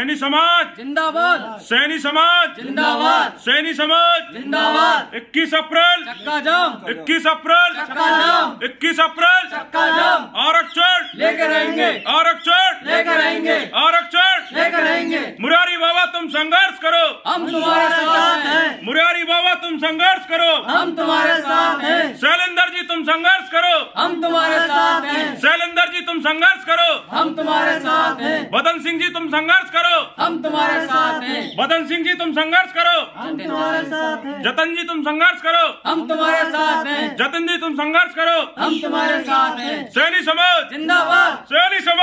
सैनी समाज जिंदाबाद सैनी समाज जिंदाबाद सैनी समाज जिंदाबाद 21 अप्रैल चक्का जाम 21 अप्रैल चक्का जाम 21 अप्रैल चक्का जाम आरक्षण लेकर आएंगे आरक्षण लेकर आएंगे आरक्षण लेकर आएंगे मुरारी बाबा तुम संघर्ष करो हम तुम्हारे साथ हैं मुरारी बाबा तुम संघर्ष करो हम तुम्हारे साथ हैं शैलेंद्र जी तुम संघर्ष करो हम तुम्हारे साथ हैं संघर्ष करो हम तुम्हारे साथ हैं बदन सिंह जी तुम संघर्ष करो हम तुम्हारे साथ हैं बदन सिंह जी तुम संघर्ष करो हम तुम्हारे साथ हैं जतन जी तुम संघर्ष करो हम तुम्हारे साथ हैं जतन जी तुम संघर्ष करो हम तुम्हारे साथ हैं सैनी समाज जिंदाबाद सैनी समाज